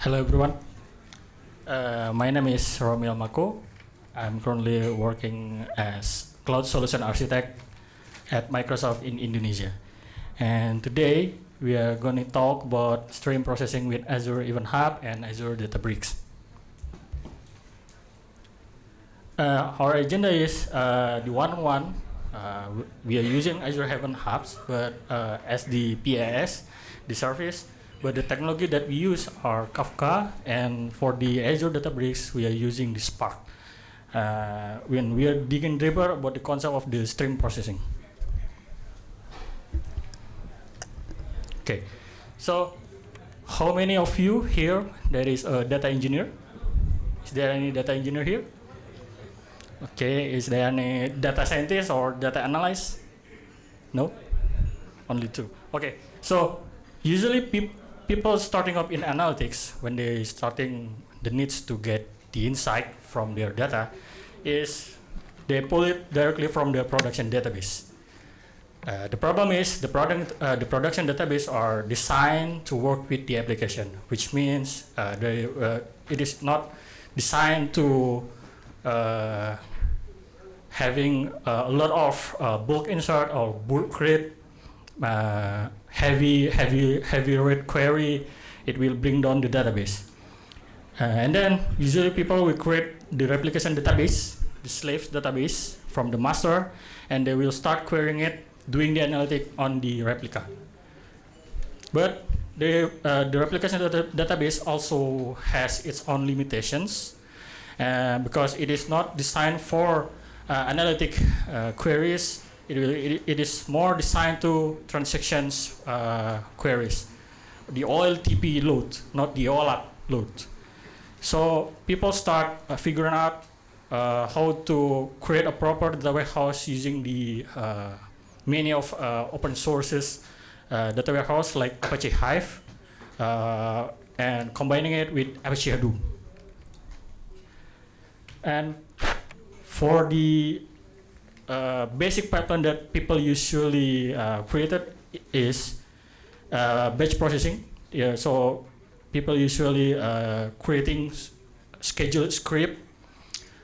Hello everyone. Uh, my name is Romil Mako. I'm currently working as cloud solution architect at Microsoft in Indonesia. And today we are going to talk about stream processing with Azure Event Hub and Azure Databricks. Uh, our agenda is uh, the one-on-one. Uh, we are using Azure Event Hubs, but uh, as the PAS, the service, but the technology that we use are Kafka, and for the Azure Databricks, we are using the Spark. Uh, when we are digging deeper about the concept of the stream processing. Okay, so how many of you here there is a data engineer? Is there any data engineer here? Okay, is there any data scientist or data analyst? No? Only two. Okay, so usually people people starting up in analytics when they starting the needs to get the insight from their data is they pull it directly from the production database. Uh, the problem is the product uh, the production database are designed to work with the application, which means uh, they, uh, it is not designed to uh, having uh, a lot of bulk insert or bulk read heavy, heavy, heavy rate query, it will bring down the database. Uh, and then usually people will create the replication database, the slave database from the master, and they will start querying it, doing the analytic on the replica. But the, uh, the replication data database also has its own limitations uh, because it is not designed for uh, analytic uh, queries it, it, it is more designed to transactions uh, queries, the OLTP load, not the OLAP load. So people start uh, figuring out uh, how to create a proper data warehouse using the uh, many of uh, open sources uh, data warehouse like Apache Hive and combining it with Apache Hadoop. And for the uh, basic pipeline that people usually uh, created is uh, batch processing. Yeah, so people usually uh, creating scheduled script,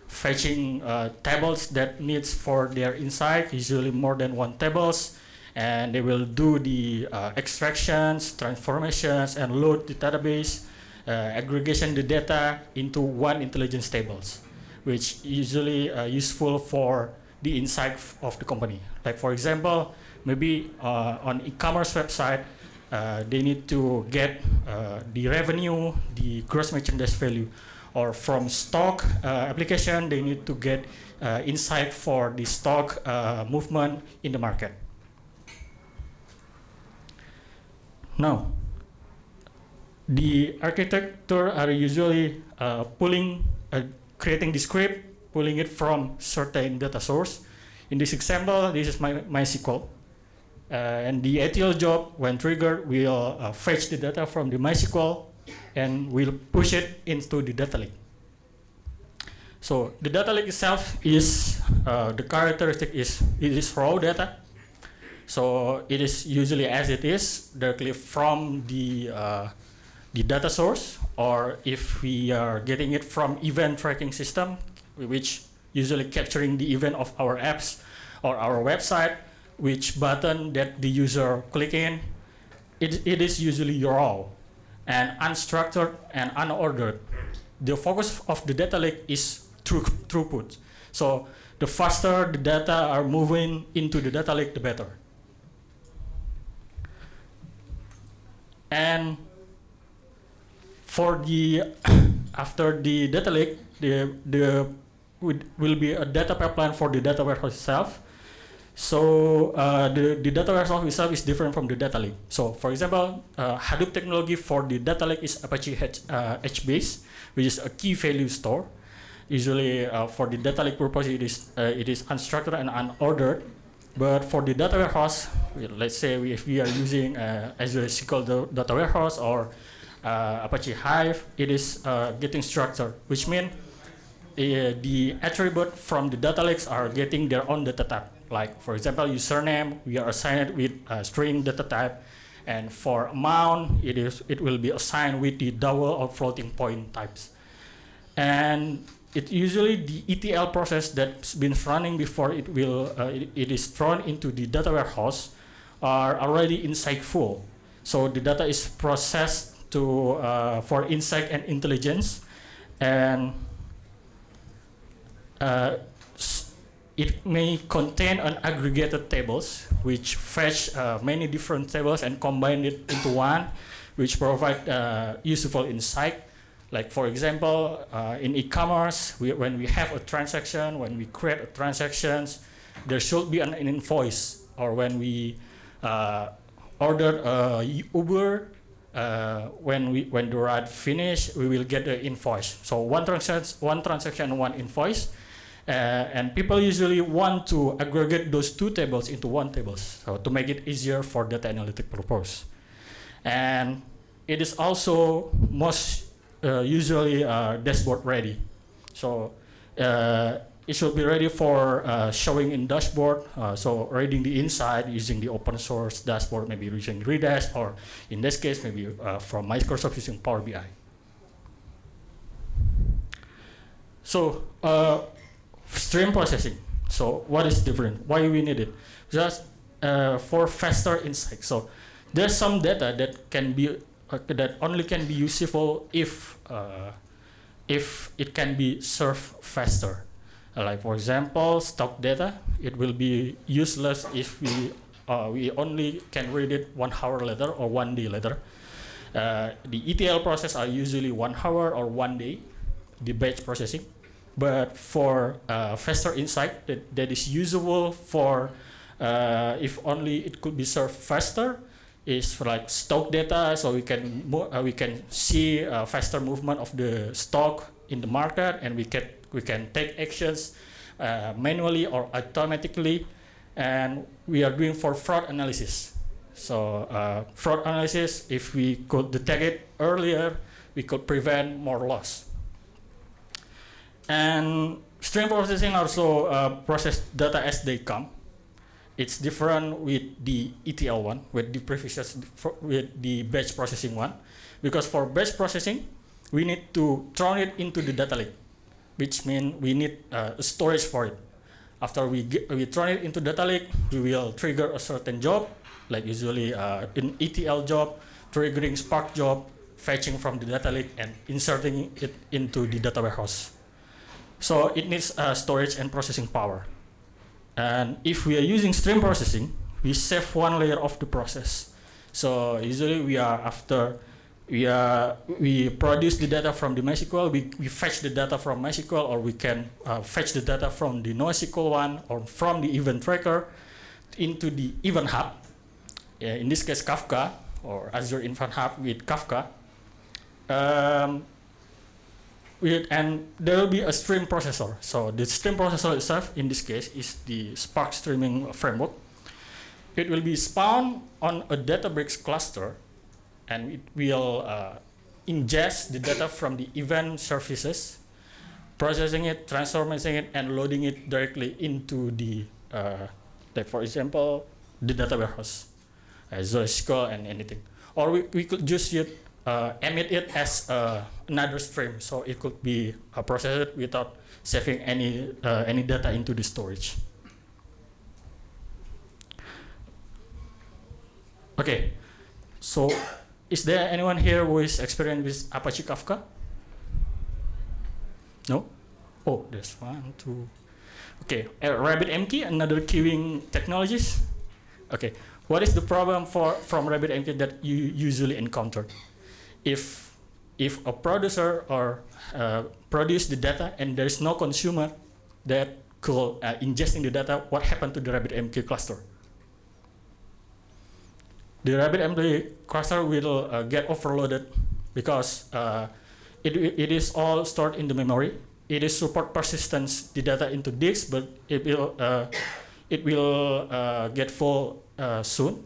fetching uh, tables that needs for their insight, usually more than one tables, and they will do the uh, extractions, transformations, and load the database, aggregation the data into one intelligence tables, which usually useful for the insight of the company. Like for example, maybe uh, on e-commerce website, uh, they need to get uh, the revenue, the gross merchandise value, or from stock uh, application, they need to get uh, insight for the stock uh, movement in the market. Now, the architecture are usually pulling, creating the script pulling it from certain data source. In this example, this is my MySQL. Uh, and the ATL job, when triggered, will uh, fetch the data from the MySQL and will push it into the data lake. So the data lake itself is, uh, the characteristic is, it is raw data. So it is usually as it is, directly from the, uh, the data source, or if we are getting it from event tracking system, which usually capturing the event of our apps or our website, which button that the user click in. It, it is usually raw and unstructured and unordered. The focus of the data lake is through throughput. So the faster the data are moving into the data lake, the better. And for the after the data lake, the the will be a data pipeline for the data warehouse itself. So uh, the, the data warehouse itself is different from the data lake. So for example, uh, Hadoop technology for the data lake is Apache H, uh, HBase, which is a key value store. Usually uh, for the data lake purpose, it is, uh, it is unstructured and unordered. But for the data warehouse, let's say we, if we are using uh, Azure SQL data warehouse or Apache Hive, it is getting structured, which means Eh, the attribute from the data lakes are getting their own data type. Like for example, username, we are assigned with a string data type. And for amount, it, is, it will be assigned with the double or floating point types. And it's usually the ETL process that's been running before it, will, uh, it, it is thrown into the data warehouse are already insightful. So the data is processed to, uh, for insight and intelligence. And uh, it may contain an aggregated tables which fetch uh, many different tables and combine it into one which provide uh, useful insight like for example uh, in e-commerce when we have a transaction when we create a transactions there should be an, an invoice or when we uh, order uh, uber uh, when we when the ride finish we will get the invoice so one transaction one transaction one invoice uh, and people usually want to aggregate those two tables into one table so to make it easier for data analytic purpose. And it is also most uh, usually uh, dashboard ready. So uh, it should be ready for uh, showing in dashboard. Uh, so reading the inside using the open source dashboard, maybe using Redash, or in this case, maybe from Microsoft using Power BI. So uh, stream processing. So what is different? Why we need it? Just uh, for faster insight. So there's some data that can be uh, that only can be useful if uh, if it can be served faster. like for example, stock data. It will be useless if we uh, we only can read it one hour later or one day later. Uh, the ETL process are usually one hour or one day. The batch processing but for uh, faster insight that, that is usable for uh, if only it could be served faster is like stock data so we can uh, we can see uh, faster movement of the stock in the market and we can we can take actions uh, manually or automatically and we are doing for fraud analysis so uh, fraud analysis if we could detect it earlier we could prevent more loss and stream processing also uh, process data as they come. It's different with the ETL one, with the previous, with the batch processing one, because for batch processing, we need to turn it into the data lake, which means we need uh, storage for it. After we get, we turn it into data lake, we will trigger a certain job, like usually uh, an ETL job, triggering Spark job, fetching from the data lake, and inserting it into the data warehouse. So it needs uh, storage and processing power. And if we are using stream processing, we save one layer of the process. So usually we are after we are we produce the data from the MySQL, we, we fetch the data from MySQL, or we can uh, fetch the data from the NoSQL one or from the event tracker into the event hub. Yeah, in this case, Kafka or Azure Event Hub with Kafka. Um, and there will be a stream processor. So the stream processor itself, in this case, is the Spark streaming framework. It will be spawned on a Databricks cluster, and it will uh, ingest the data from the event services, processing it, transforming it, and loading it directly into the, uh, like for example, the data warehouse, uh, SQL and anything. Or we, we could just use emit it as another stream, so it could be uh, processed without saving any uh, any data into the storage. Okay, so is there anyone here who is experienced with Apache Kafka? No? Oh, there's one, two. Okay, uh, RabbitMQ, another queuing technologies. Okay, what is the problem for from RabbitMQ that you usually encounter? if if a producer or uh, produce the data and there is no consumer that could uh, ingesting the data, what happened to the RabbitMQ cluster? The RabbitMQ cluster will uh, get overloaded because uh, it, it is all stored in the memory. It is support persistence the data into disk, but it will uh, it will uh, get full soon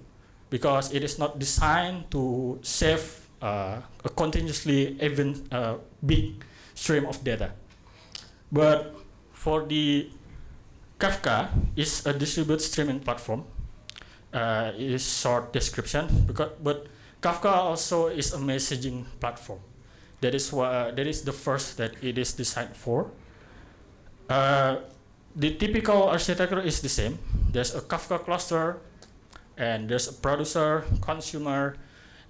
because it is not designed to save uh, a continuously even uh, big stream of data. But for the Kafka, is a distributed streaming platform. Uh, it is short description because but Kafka also is a messaging platform. That is what uh, that is the first that it is designed for. Uh, the typical architecture is the same. There's a Kafka cluster, and there's a producer, consumer,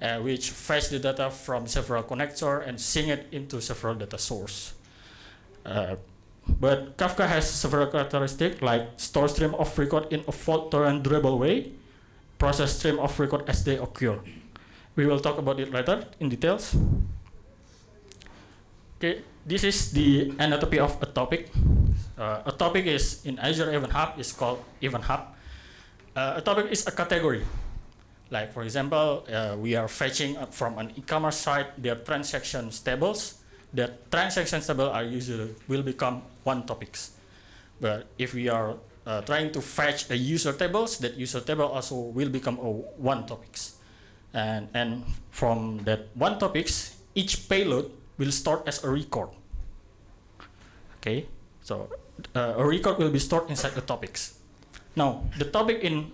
uh, which fetch the data from several connector and sync it into several data source. Uh, but Kafka has several characteristics like store stream of record in a fault-tolerant durable way, process stream of record as they occur. We will talk about it later in details. Okay, this is the anatomy of a topic. Uh, a topic is in Azure Event Hub is called Event Hub. Uh, a topic is a category like for example, uh, we are fetching from an e-commerce site their transaction tables. The transaction table are usually will become one topics. But if we are uh, trying to fetch a user tables, that user table also will become a one topics. And, and from that one topics, each payload will stored as a record. Okay, so uh, a record will be stored inside the topics. Now, the topic in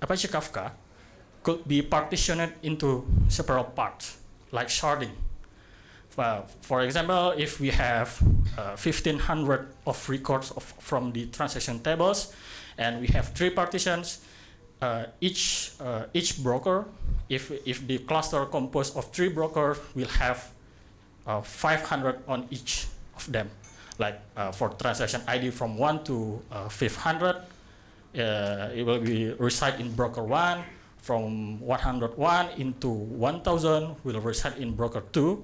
Apache Kafka could be partitioned into several parts, like sharding. Well, for example, if we have uh, 1,500 of records of, from the transaction tables, and we have three partitions, uh, each uh, each broker, if if the cluster composed of three brokers, will have uh, 500 on each of them. Like uh, for transaction ID from one to 500, it will be reside in broker one from 101 into 1000 will result in broker 2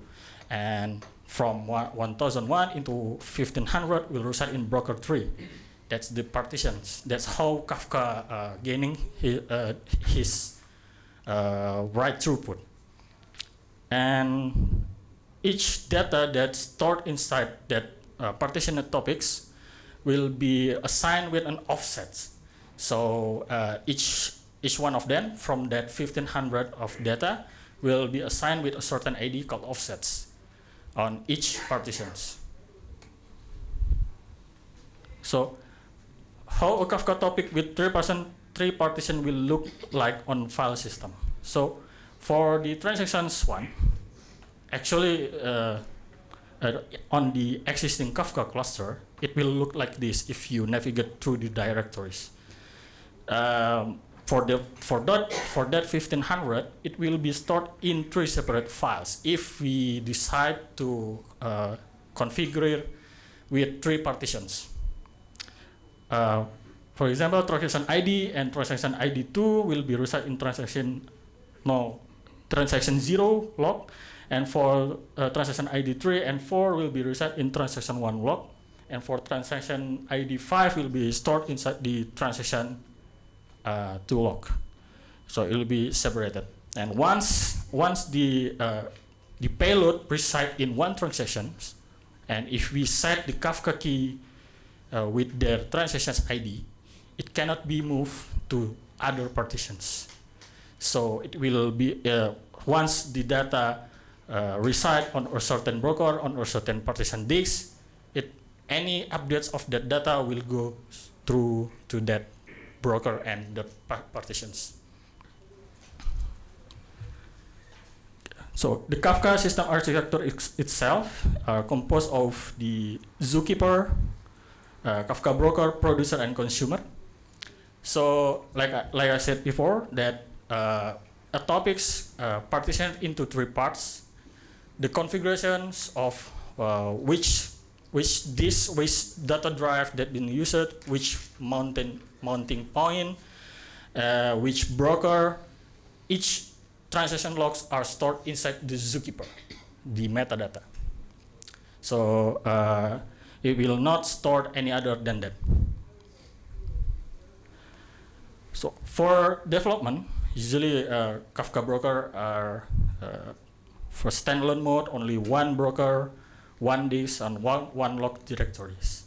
and from 1001 into 1500 will result in broker 3 that's the partitions that's how kafka uh, gaining his, uh, his uh, write throughput and each data that's stored inside that uh, partitioned topics will be assigned with an offset so uh, each each one of them from that 1500 of data will be assigned with a certain ID called offsets on each partitions. So how a Kafka topic with three person three partition will look like on file system. So for the transactions one, actually uh, uh, on the existing Kafka cluster, it will look like this if you navigate through the directories. Um, for, the, for, that, for that 1500, it will be stored in three separate files. If we decide to uh, configure with three partitions. Uh, for example, transaction ID and transaction ID 2 will be reset in transaction no transaction 0 log, and for uh, transaction ID 3 and 4 will be reset in transaction 1 log, and for transaction ID 5 will be stored inside the transaction uh, to lock, So it will be separated. And once once the uh, the payload reside in one transaction, and if we set the Kafka key uh, with their transactions ID, it cannot be moved to other partitions. So it will be uh, once the data uh, reside on a certain broker on a certain partition disk, it any updates of that data will go through to that broker and the partitions. So the Kafka system architecture itself uh, composed of the zookeeper, uh, Kafka broker, producer, and consumer. So like I, like I said before, that uh, a topics uh, partitioned into three parts. The configurations of uh, which which this which data drive that been used, which mountain mounting point, uh, which broker each transaction logs are stored inside the zookeeper, the metadata. So uh, it will not store any other than that. So for development, usually uh, Kafka broker are uh, for standalone mode, only one broker, one disk, and one, one log directories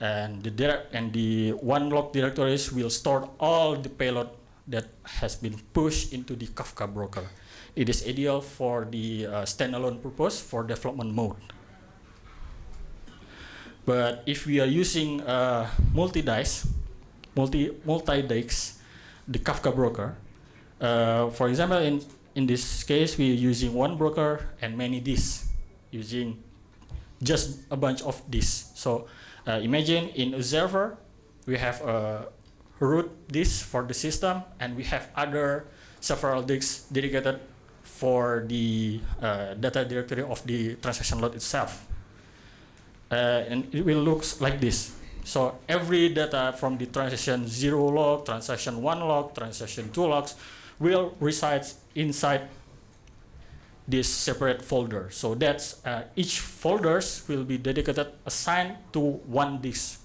and the and the one log directories will store all the payload that has been pushed into the Kafka broker. It is ideal for the uh, standalone purpose for development mode. But if we are using uh, multi-dice, multi dice multi multi the Kafka broker, uh, for example, in in this case, we are using one broker and many disks, using just a bunch of disks. So uh, imagine in observer, we have a root disk for the system, and we have other several disks dedicated for the uh, data directory of the transaction load itself. Uh, and it will look like this. So every data from the transaction 0 log, transaction 1 log, transaction 2 logs will reside inside this separate folder. So that's uh, each folders will be dedicated assigned to one disk.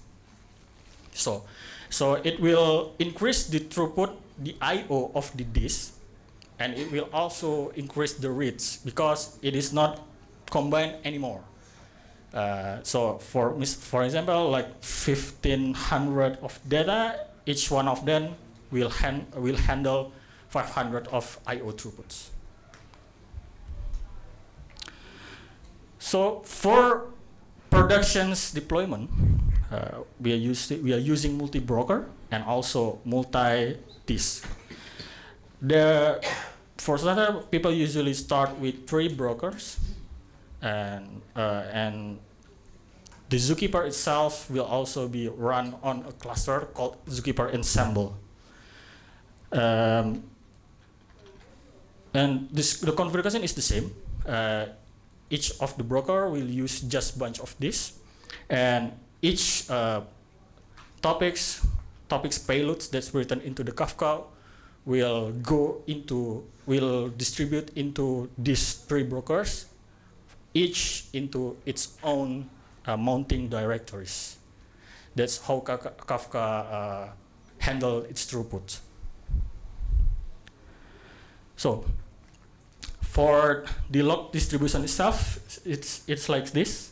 So, so it will increase the throughput, the I/O of the disk, and it will also increase the reads because it is not combined anymore. Uh, so for for example, like 1500 of data, each one of them will hand will handle 500 of I/O throughputs. So for productions deployment, uh, we, are we are using multi-broker and also multi-disk. The for startup, people usually start with three brokers, and uh, and the Zookeeper itself will also be run on a cluster called Zookeeper Ensemble. Um, and this, the configuration is the same. Uh, each of the broker will use just bunch of this and each uh, topics topics payloads that's written into the Kafka will go into will distribute into these three brokers each into its own uh, mounting directories that's how Kafka uh, handle its throughput so for the log distribution itself, it's, it's like this.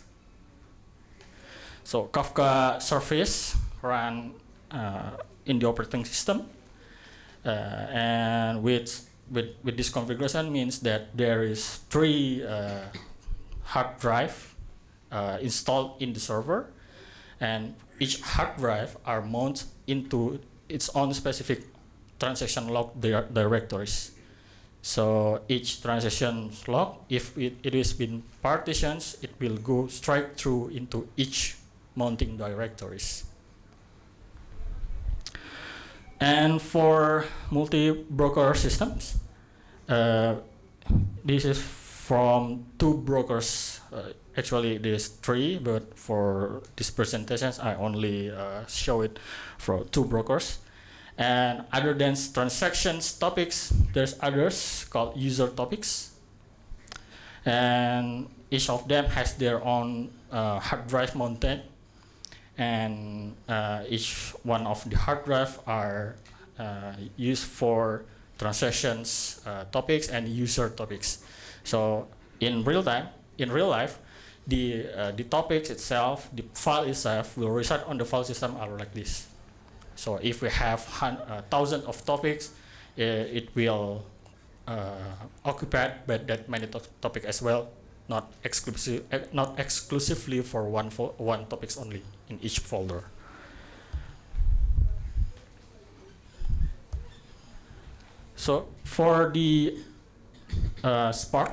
So Kafka service run uh, in the operating system. Uh, and with, with, with this configuration means that there is three uh, hard drive uh, installed in the server. And each hard drive are mounted into its own specific transaction log di directories. So each transaction log, if it, it is in partitions, it will go straight through into each mounting directories. And for multi-broker systems, uh, this is from two brokers. Uh, actually, there's three, but for this presentations, I only uh, show it for two brokers. And other than transactions topics, there's others called user topics. And each of them has their own uh, hard drive mounted. And uh, each one of the hard drive are uh, used for transactions uh, topics and user topics. So in real time, in real life, the, uh, the topics itself, the file itself will reside on the file system are like this. So if we have uh, thousands of topics, eh, it will uh, occupy but that many to topic as well, not exclusive, eh, not exclusively for one fo one topics only in each folder. So for the uh, Spark,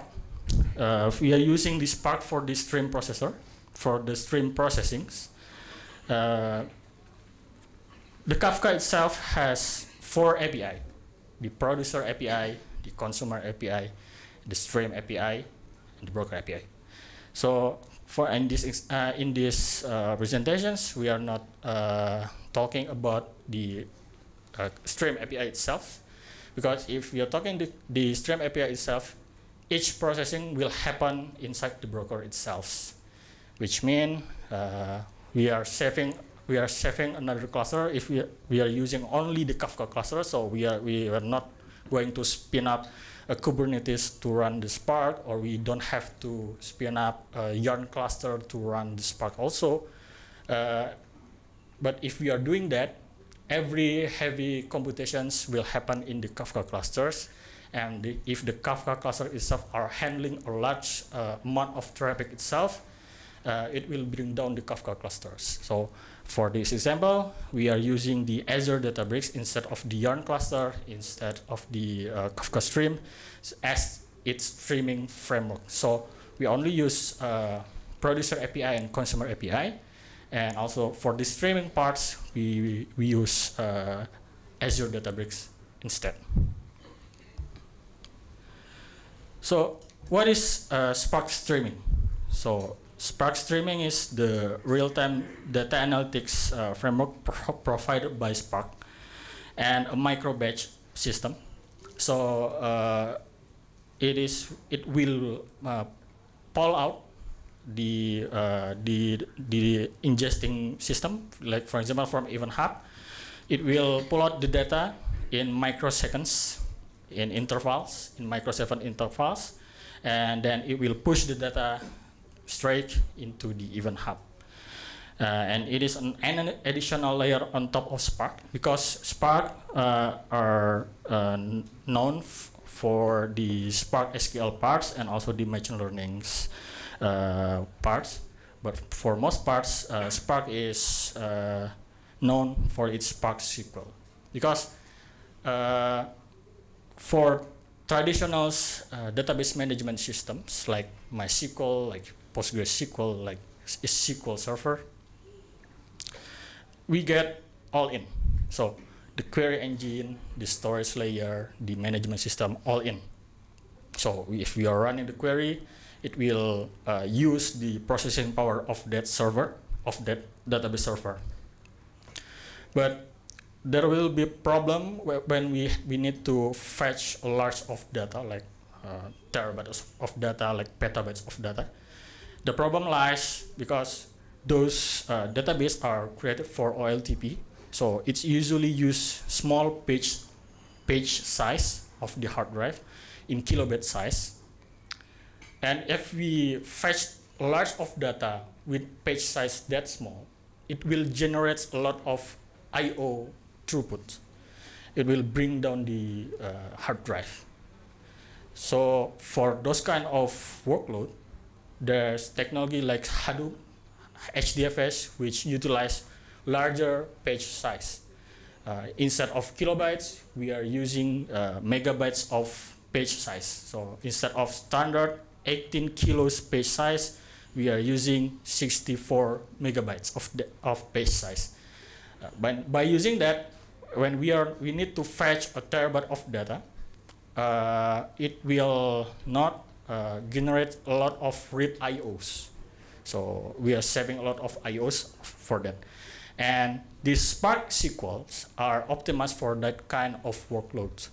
uh, we are using the Spark for the stream processor for the stream processings. Uh, the Kafka itself has four API, the producer API, the consumer API, the stream API, and the broker API. So for in this uh, in these uh, presentations, we are not uh, talking about the uh, stream API itself, because if we are talking the, the stream API itself, each processing will happen inside the broker itself, which means uh, we are saving we are saving another cluster if we, we are using only the Kafka cluster. So we are, we are not going to spin up a Kubernetes to run the Spark, or we don't have to spin up a Yarn cluster to run the Spark also. Uh, but if we are doing that, every heavy computations will happen in the Kafka clusters. And the, if the Kafka cluster itself are handling a large uh, amount of traffic itself, uh, it will bring down the Kafka clusters. So for this example, we are using the Azure Databricks instead of the Yarn cluster, instead of the uh, Kafka stream as its streaming framework. So we only use uh, producer API and consumer API. And also for the streaming parts, we, we use uh, Azure Databricks instead. So what is uh, Spark Streaming? So Spark Streaming is the real-time data analytics uh, framework pro provided by Spark and a micro batch system. So uh, it is it will uh, pull out the uh, the the ingesting system, like for example from Event Hub, it will pull out the data in microseconds, in intervals, in microsecond intervals, and then it will push the data straight into the event hub. Uh, and it is an, an, additional layer on top of Spark because Spark uh, are uh, known for the Spark SQL parts and also the machine learning uh, parts. But for most parts, uh, Spark is uh, known for its Spark SQL because for traditional database management systems like MySQL, like PostgreSQL, like SQL Server, we get all in. So the query engine, the storage layer, the management system, all in. So if we are running the query, it will uh, use the processing power of that server, of that database server. But there will be a problem when we, we need to fetch a large of data, like uh, terabytes of data, like petabytes of data. The problem lies because those uh, databases are created for OLTP, so it's usually use small page page size of the hard drive in kilobit size. And if we fetch large of data with page size that small, it will generate a lot of I/O throughput. It will bring down the uh, hard drive. So for those kind of workload, there's technology like Hadoop, HDFS, which utilize larger page size. Uh, instead of kilobytes, we are using uh, megabytes of page size. So instead of standard 18 kilos page size, we are using 64 megabytes of, the, of page size. Uh, but by using that, when we are we need to fetch a terabyte of data, uh, it will not uh, generate a lot of read IOs. So we are saving a lot of IOs for that. And these Spark SQLs are optimized for that kind of workloads.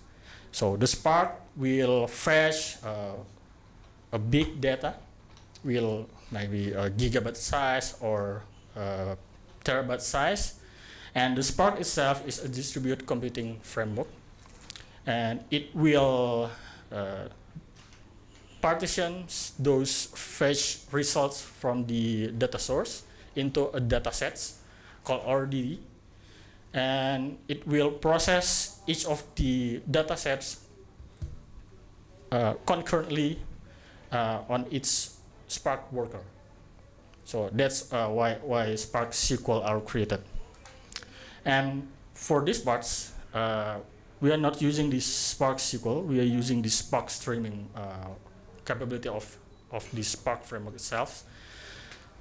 So the Spark will fetch uh, a big data, will maybe a gigabyte size or uh, terabyte size. And the Spark itself is a distributed computing framework. And it will uh, partitions those fetch results from the data source into a data sets called RDD. And it will process each of the data sets uh, concurrently uh, on its Spark worker. So that's uh, why, why Spark SQL are created. And for these parts, uh, we are not using this Spark SQL. We are using the Spark streaming uh, capability of, of the Spark framework itself.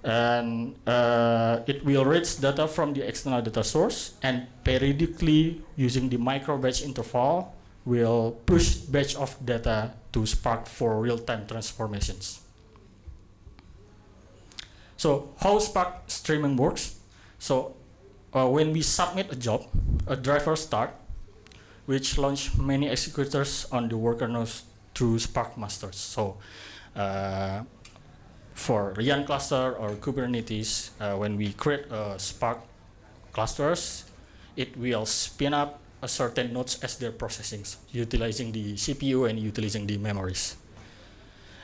And uh, it will reach data from the external data source and periodically using the micro batch interval will push batch of data to Spark for real-time transformations. So how Spark streaming works? So uh, when we submit a job, a driver start, which launch many executors on the worker nodes through Spark masters. So uh, for Rian cluster or Kubernetes, uh, when we create uh, Spark clusters, it will spin up a certain nodes as their processing, utilizing the CPU and utilizing the memories.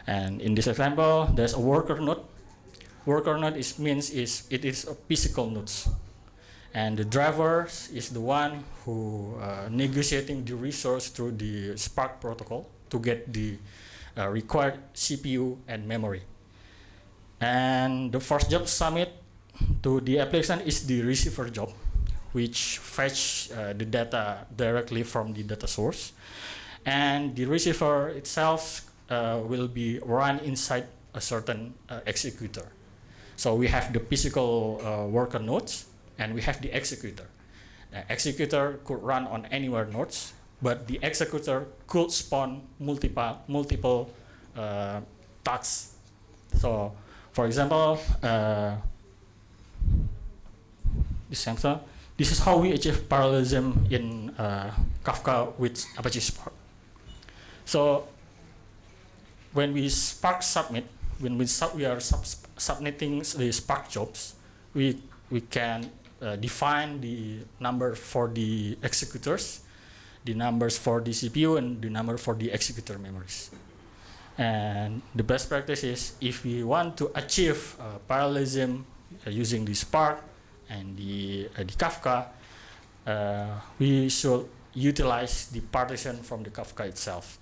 And in this example, there's a worker node. Worker node is, means is it is a physical node. And the driver is the one who uh, negotiating the resource through the Spark protocol to get the uh, required CPU and memory. And the first job submit to the application is the receiver job, which fetch uh, the data directly from the data source. And the receiver itself uh, will be run inside a certain uh, executor. So we have the physical uh, worker nodes and we have the executor. The executor could run on anywhere nodes but the executor could spawn multiple, multiple uh, tasks. So, for example, uh, sensor. this is how we achieve parallelism in uh, Kafka with Apache Spark. So, when we Spark submit, when we, sub we are sub submitting the Spark jobs, we, we can uh, define the number for the executors the numbers for the CPU and the number for the executor memories. And the best practice is if we want to achieve uh, parallelism uh, using the Spark and the, uh, the Kafka, uh, we should utilize the partition from the Kafka itself.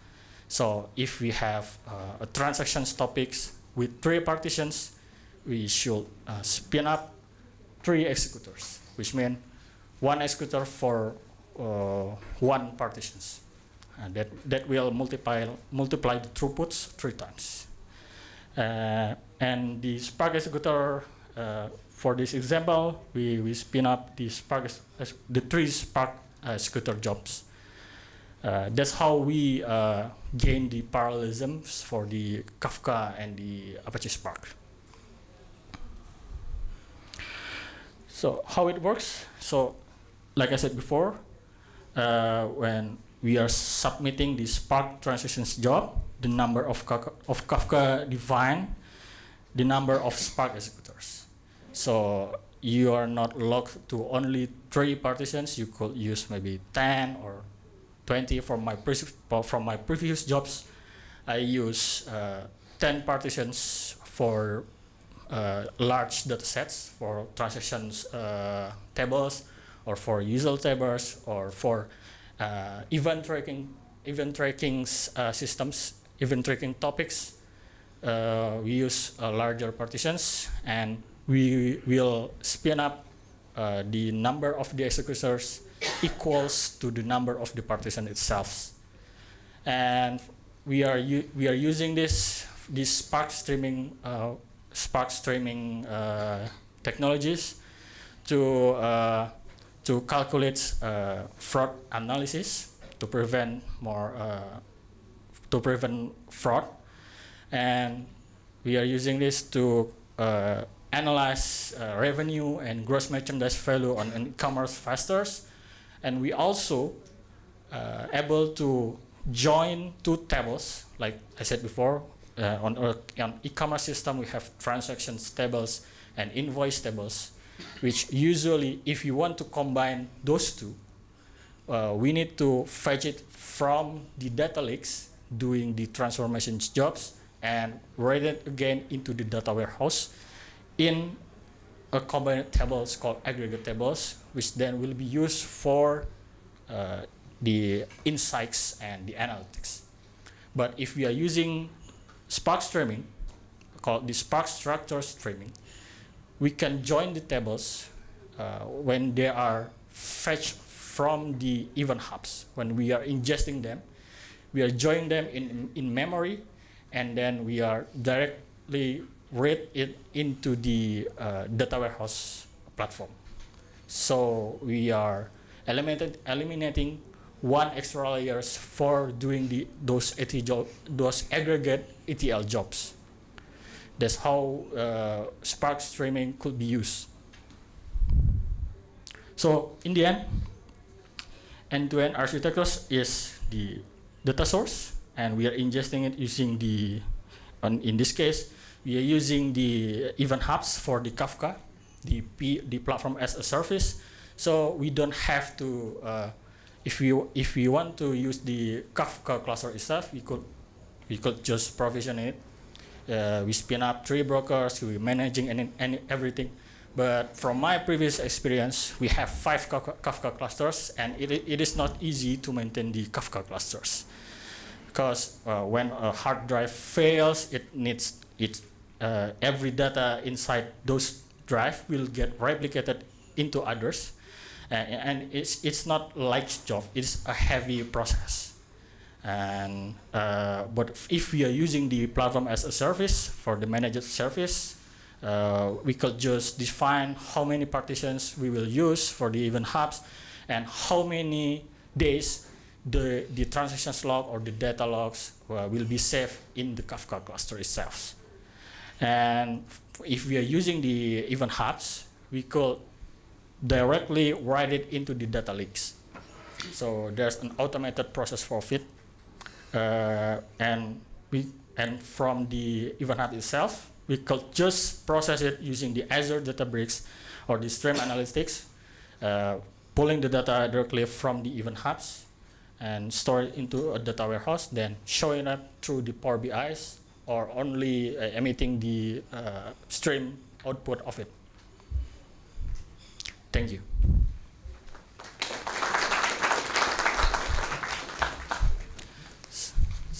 So if we have uh, a transactions topics with three partitions, we should uh, spin up three executors, which means one executor for uh, one partitions. Uh, that, that will multiply, multiply the throughputs three times. Uh, and the Spark executor for this example, we, we spin up the Spark, the three Spark executor jobs. Uh, that's how we uh, gain the parallelisms for the Kafka and the Apache Spark. So how it works? So like I said before, uh, when we are submitting the Spark transitions job, the number of Kafka, of Kafka defined, the number of Spark executors. So you are not locked to only three partitions. You could use maybe 10 or 20 from my, from my previous jobs. I use uh, 10 partitions for uh, large data sets for transactions uh, tables or for user tables or for uh, event tracking, event tracking uh, systems, event tracking topics. Uh, we use uh, larger partitions and we will spin up uh, the number of the executors equals to the number of the partition itself. And we are, we are using this, this Spark streaming, uh, Spark streaming technologies to to calculate uh, fraud analysis to prevent more uh, to prevent fraud, and we are using this to uh, analyze uh, revenue and gross merchandise value on e-commerce fasters, and we also uh, able to join two tables like I said before. Uh, on, on e-commerce system, we have transactions tables and invoice tables which usually if you want to combine those two, uh, we need to fetch it from the data lakes doing the transformation jobs and write it again into the data warehouse in a combined tables called aggregate tables, which then will be used for uh, the insights and the analytics. But if we are using Spark streaming, called the Spark structure streaming, we can join the tables uh, when they are fetched from the event hubs. When we are ingesting them, we are joining them in, in memory, and then we are directly read it into the uh, data warehouse platform. So we are eliminated, eliminating one extra layers for doing the, those, ETL, those aggregate ETL jobs. That's how uh, Spark streaming could be used. So in the end, end-to-end architectures is the data source, and we are ingesting it using the, on, in this case, we are using the event hubs for the Kafka, the, P, the platform as a service. So we don't have to, uh, if we if we want to use the Kafka cluster itself, we could we could just provision it uh, we spin up three brokers, we're managing and, everything. But from my previous experience, we have five Kafka clusters, and it, it is not easy to maintain the Kafka clusters. Because uh, when a hard drive fails, it needs it, uh, every data inside those drive will get replicated into others. and it's, it's not light job, it's a heavy process. And uh, but if we are using the platform as a service for the managed service, uh, we could just define how many partitions we will use for the event hubs, and how many days the the transactions log or the data logs uh, will be saved in the Kafka cluster itself. And if we are using the event hubs, we could directly write it into the data lakes. So there's an automated process for it uh, and we and from the Event itself, we could just process it using the Azure Databricks or the Stream Analytics, uh, pulling the data directly from the Event Hubs and store it into a data warehouse, then showing up through the Power BIs or only uh, emitting the uh, stream output of it. Thank you.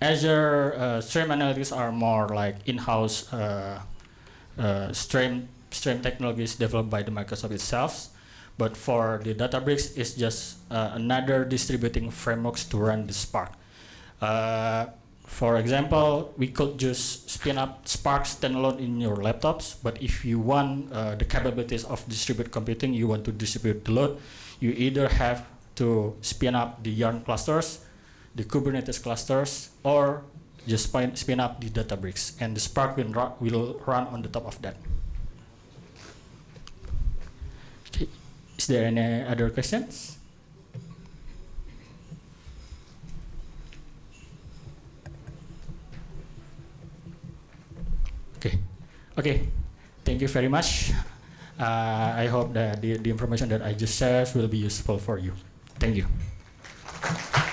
Azure uh, Stream Analytics are more like in-house uh, uh, stream stream technologies developed by the Microsoft itself. But for the Databricks, it's just uh, another distributing frameworks to run the Spark. Uh, for example, we could just spin up Spark standalone in your laptops. But if you want uh, the capabilities of distributed computing, you want to distribute the load, you either have to spin up the Yarn clusters the Kubernetes clusters, or just spin, spin up the Databricks. And the Spark will, ru will run on the top of that. Okay. Is there any other questions? Okay. Okay. Thank you very much. Uh, I hope that the, the information that I just shared will be useful for you. Thank you.